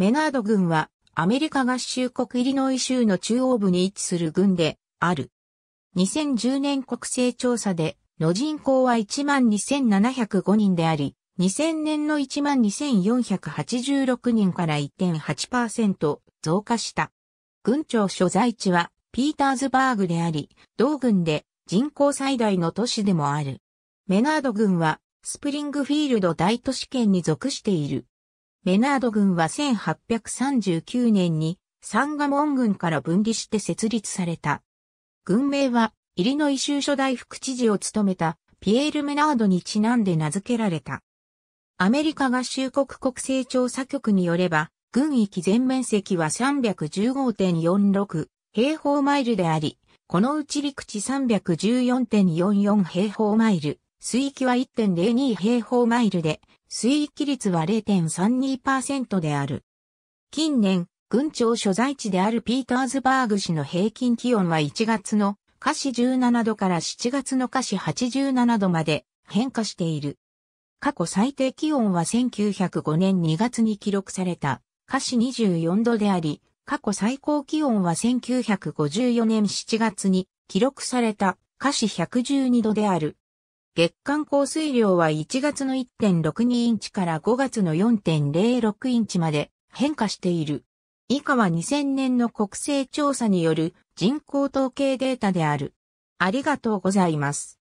メナード軍はアメリカ合衆国イリノイ州の中央部に位置する軍である。2010年国勢調査での人口は12,705人であり、2000年の12,486人から1.8%増加した。郡庁所在地はピーターズバーグであり、同軍で人口最大の都市でもある。メナード軍はスプリングフィールド大都市圏に属している。メナード軍は1839年にサンガモン軍から分離して設立された。軍名は、イリノイ州初代副知事を務めたピエール・メナードにちなんで名付けられた。アメリカ合衆国国勢調査局によれば、軍域全面積は315.46平方マイルであり、このうち陸地314.44平方マイル、水域は1.02平方マイルで、水域率は0.32%である。近年、群長所在地であるピーターズバーグ市の平均気温は1月の華氏17度から7月の華氏87度まで変化している。過去最低気温は1905年2月に記録された華氏24度であり、過去最高気温は1954年7月に記録された華氏112度である。月間降水量は1月の1.62インチから5月の4.06インチまで変化している。以下は2000年の国勢調査による人口統計データである。ありがとうございます。